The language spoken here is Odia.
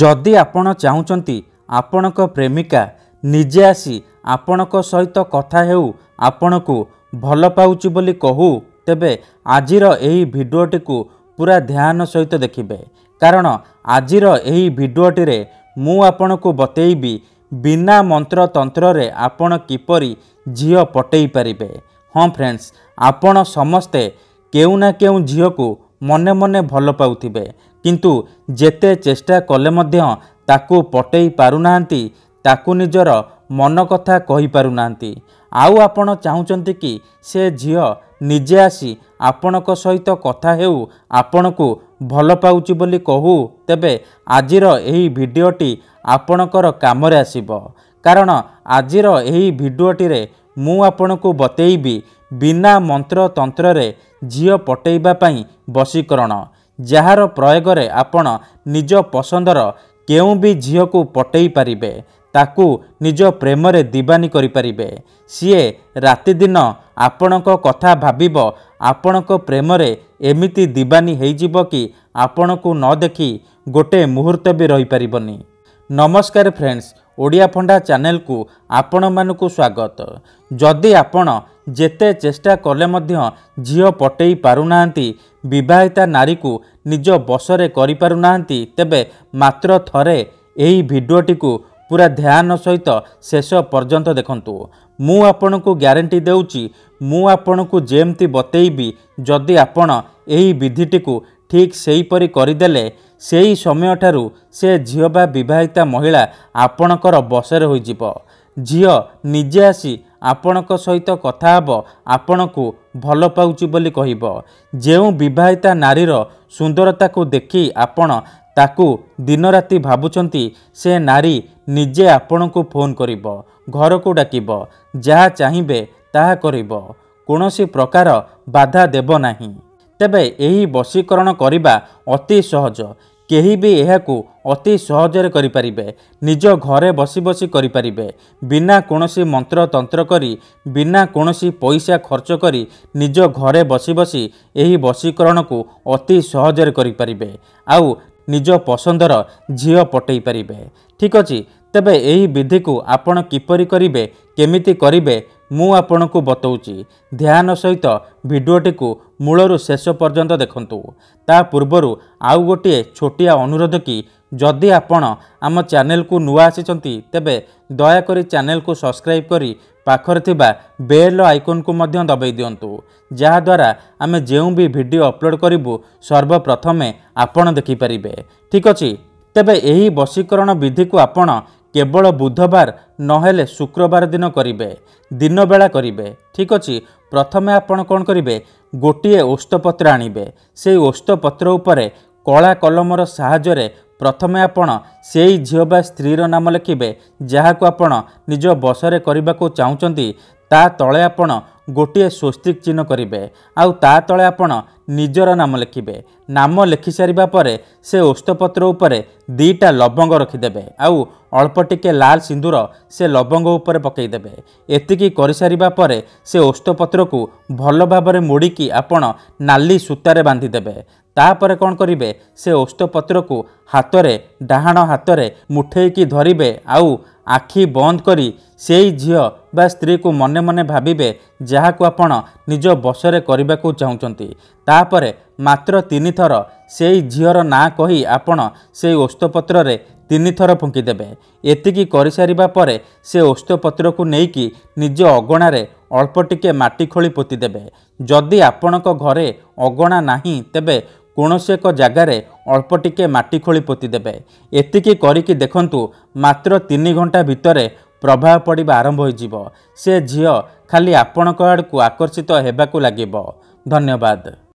ଯଦି ଆପଣ ଚାହୁଁଛନ୍ତି ଆପଣଙ୍କ ପ୍ରେମିକା ନିଜେ ଆସି ଆପଣଙ୍କ ସହିତ କଥା ହେଉ ଆପଣଙ୍କୁ ଭଲ ପାଉଛି ବୋଲି କହୁ ତେବେ ଆଜିର ଏହି ଭିଡ଼ିଓଟିକୁ ପୁରା ଧ୍ୟାନ ସହିତ ଦେଖିବେ କାରଣ ଆଜିର ଏହି ଭିଡ଼ିଓଟିରେ ମୁଁ ଆପଣଙ୍କୁ ବତେଇବି ବିନା ମନ୍ତ୍ରତନ୍ତ୍ରରେ ଆପଣ କିପରି ଝିଅ ପଟେଇ ପାରିବେ ହଁ ଫ୍ରେଣ୍ଡସ୍ ଆପଣ ସମସ୍ତେ କେଉଁ ନା କେଉଁ ଝିଅକୁ ମନେ ମନେ ଭଲ ପାଉଥିବେ କିନ୍ତୁ ଯେତେ ଚେଷ୍ଟା କଲେ ମଧ୍ୟ ତାକୁ ପଟେଇ ପାରୁନାହାନ୍ତି ତାକୁ ନିଜର ମନ କଥା କହିପାରୁନାହାନ୍ତି ଆଉ ଆପଣ ଚାହୁଁଛନ୍ତି କି ସେ ଝିଅ ନିଜେ ଆସି ଆପଣଙ୍କ ସହିତ କଥା ହେଉ ଆପଣଙ୍କୁ ଭଲ ପାଉଛି ବୋଲି କହୁ ତେବେ ଆଜିର ଏହି ଭିଡ଼ିଓଟି ଆପଣଙ୍କର କାମରେ ଆସିବ କାରଣ ଆଜିର ଏହି ଭିଡ଼ିଓଟିରେ ମୁଁ ଆପଣଙ୍କୁ ବତେଇବି ବିନା ମନ୍ତ୍ରତନ୍ତ୍ରରେ ଝିଅ ପଟେଇବା ପାଇଁ ବଶୀକରଣ ଯାହାର ପ୍ରୟୋଗରେ ଆପଣ ନିଜ ପସନ୍ଦର କେଉଁ ବି ଝିଅକୁ ପଟେଇ ପାରିବେ ତାକୁ ନିଜ ପ୍ରେମରେ ଦିବାନୀ କରିପାରିବେ ସିଏ ରାତିଦିନ ଆପଣଙ୍କ କଥା ଭାବିବ ଆପଣଙ୍କ ପ୍ରେମରେ ଏମିତି ଦିବାନୀ ହେଇଯିବ କି ଆପଣଙ୍କୁ ନ ଦେଖି ଗୋଟେ ମୁହୂର୍ତ୍ତ ବି ରହିପାରିବନି ନମସ୍କାର ଫ୍ରେଣ୍ଡସ୍ ଓଡ଼ିଆ ଫଣ୍ଡା ଚ୍ୟାନେଲକୁ ଆପଣମାନଙ୍କୁ ସ୍ୱାଗତ ଯଦି ଆପଣ ଯେତେ ଚେଷ୍ଟା କଲେ ମଧ୍ୟ ଝିଅ ପଟେଇ ପାରୁନାହାନ୍ତି ବିବାହିତା ନାରୀକୁ ନିଜ ବସରେ କରିପାରୁନାହାନ୍ତି ତେବେ ମାତ୍ର ଥରେ ଏହି ଭିଡ଼ିଓଟିକୁ ପୁରା ଧ୍ୟାନ ସହିତ ଶେଷ ପର୍ଯ୍ୟନ୍ତ ଦେଖନ୍ତୁ ମୁଁ ଆପଣଙ୍କୁ ଗ୍ୟାରେଣ୍ଟି ଦେଉଛି ମୁଁ ଆପଣଙ୍କୁ ଯେମିତି ବତେଇବି ଯଦି ଆପଣ ଏହି ବିଧିଟିକୁ ଠିକ୍ ସେହିପରି କରିଦେଲେ ସେହି ସମୟଠାରୁ ସେ ଝିଅ ବା ବିବାହିତା ମହିଳା ଆପଣଙ୍କର ବସରେ ହୋଇଯିବ ଝିଅ ନିଜେ ଆସି ଆପଣଙ୍କ ସହିତ କଥା ହେବ ଆପଣଙ୍କୁ ଭଲ ପାଉଛି ବୋଲି କହିବ ଯେଉଁ ବିବାହିତା ନାରୀର ସୁନ୍ଦରତାକୁ ଦେଖି ଆପଣ ତାକୁ ଦିନରାତି ଭାବୁଛନ୍ତି ସେ ନାରୀ ନିଜେ ଆପଣଙ୍କୁ ଫୋନ୍ କରିବ ଘରକୁ ଡାକିବ ଯାହା ଚାହିଁବେ ତାହା କରିବ କୌଣସି ପ୍ରକାର ବାଧା ଦେବ ନାହିଁ ତେବେ ଏହି ବଶୀକରଣ କରିବା ଅତି ସହଜ କେହି ବି ଏହାକୁ ଅତି ସହଜରେ କରିପାରିବେ ନିଜ ଘରେ ବସି ବସି କରିପାରିବେ ବିନା କୌଣସି ମନ୍ତ୍ରତନ୍ତ୍ର କରି ବିନା କୌଣସି ପଇସା ଖର୍ଚ୍ଚ କରି ନିଜ ଘରେ ବସି ବସି ଏହି ବଶୀକରଣକୁ ଅତି ସହଜରେ କରିପାରିବେ ଆଉ ନିଜ ପସନ୍ଦର ଝିଅ ପଠେଇ ପାରିବେ ଠିକ୍ ଅଛି ତେବେ ଏହି ବିଧିକୁ ଆପଣ କିପରି କରିବେ କେମିତି କରିବେ ମୁଁ ଆପଣଙ୍କୁ ବତାଉଛି ଧ୍ୟାନ ସହିତ ଭିଡ଼ିଓଟିକୁ ମୂଳରୁ ଶେଷ ପର୍ଯ୍ୟନ୍ତ ଦେଖନ୍ତୁ ତା ପୂର୍ବରୁ ଆଉ ଗୋଟିଏ ଛୋଟିଆ ଅନୁରୋଧ କି ଯଦି ଆପଣ ଆମ ଚ୍ୟାନେଲକୁ ନୂଆ ଆସିଛନ୍ତି ତେବେ ଦୟାକରି ଚ୍ୟାନେଲକୁ ସବସ୍କ୍ରାଇବ୍ କରି ପାଖରେ ଥିବା ବେଲ୍ ଆଇକନ୍କୁ ମଧ୍ୟ ଦବାଇ ଦିଅନ୍ତୁ ଯାହାଦ୍ୱାରା ଆମେ ଯେଉଁ ବି ଭିଡ଼ିଓ ଅପଲୋଡ଼ କରିବୁ ସର୍ବପ୍ରଥମେ ଆପଣ ଦେଖିପାରିବେ ଠିକ୍ ଅଛି ତେବେ ଏହି ବଶୀକରଣ ବିଧିକୁ ଆପଣ କେବଳ ବୁଧବାର ନହେଲେ ଶୁକ୍ରବାର ଦିନ କରିବେ ଦିନବେଳା କରିବେ ଠିକ୍ ଅଛି ପ୍ରଥମେ ଆପଣ କ'ଣ କରିବେ ଗୋଟିଏ ଓସ୍ତପତ୍ର ଆଣିବେ ସେଇ ଓସ୍ତପତ୍ର ଉପରେ କଳା କଲମର ସାହାଯ୍ୟରେ ପ୍ରଥମେ ଆପଣ ସେଇ ଝିଅ ବା ସ୍ତ୍ରୀର ନାମ ଲେଖିବେ ଯାହାକୁ ଆପଣ ନିଜ ବସରେ କରିବାକୁ ଚାହୁଁଛନ୍ତି ତା ତଳେ ଆପଣ ଗୋଟିଏ ସ୍ୱସ୍ତିକ ଚିହ୍ନ କରିବେ ଆଉ ତା ତଳେ ଆପଣ ନିଜର ନାମ ଲେଖିବେ ନାମ ଲେଖିସାରିବା ପରେ ସେ ଓସ୍ତପତ୍ର ଉପରେ ଦୁଇଟା ଲବଙ୍ଗ ରଖିଦେବେ ଆଉ ଅଳ୍ପ ଟିକିଏ ଲାଲ ସିନ୍ଦୁର ସେ ଲବଙ୍ଗ ଉପରେ ପକାଇଦେବେ ଏତିକି କରିସାରିବା ପରେ ସେ ଓସ୍ତପତ୍ରକୁ ଭଲ ଭାବରେ ମୋଡ଼ିକି ଆପଣ ନାଲି ସୂତାରେ ବାନ୍ଧିଦେବେ ତାପରେ କ'ଣ କରିବେ ସେ ଓସ୍ତପତ୍ରକୁ ହାତରେ ଡାହାଣ ହାତରେ ମୁଠେଇକି ଧରିବେ ଆଉ ଆଖି ବନ୍ଦ କରି ସେଇ ଝିଅ ବା ସ୍ତ୍ରୀକୁ ମନେ ମନେ ଭାବିବେ ଯାହାକୁ ଆପଣ ନିଜ ବସରେ କରିବାକୁ ଚାହୁଁଛନ୍ତି ତାପରେ ମାତ୍ର ତିନିଥର ସେଇ ଝିଅର ନାଁ କହି ଆପଣ ସେଇ ଓସ୍ତପତ୍ରରେ ତିନିଥର ଫୁଙ୍କିଦେବେ ଏତିକି କରିସାରିବା ପରେ ସେ ଓସ୍ତପତ୍ରକୁ ନେଇକି ନିଜ ଅଗଣାରେ ଅଳ୍ପ ଟିକିଏ ମାଟି ଖୋଳି ପୋତିଦେବେ ଯଦି ଆପଣଙ୍କ ଘରେ ଅଗଣା ନାହିଁ ତେବେ କୌଣସି ଏକ ଜାଗାରେ ଅଳ୍ପ ଟିକେ ମାଟି ଖୋଳି ପୋତିଦେବେ ଏତିକି କରିକି ଦେଖନ୍ତୁ ମାତ୍ର ତିନି ଘଣ୍ଟା ଭିତରେ ପ୍ରଭାବ ପଡ଼ିବା ଆରମ୍ଭ ହୋଇଯିବ ସେ ଝିଅ ଖାଲି ଆପଣଙ୍କ ଆଡ଼କୁ ଆକର୍ଷିତ ହେବାକୁ ଲାଗିବ ଧନ୍ୟବାଦ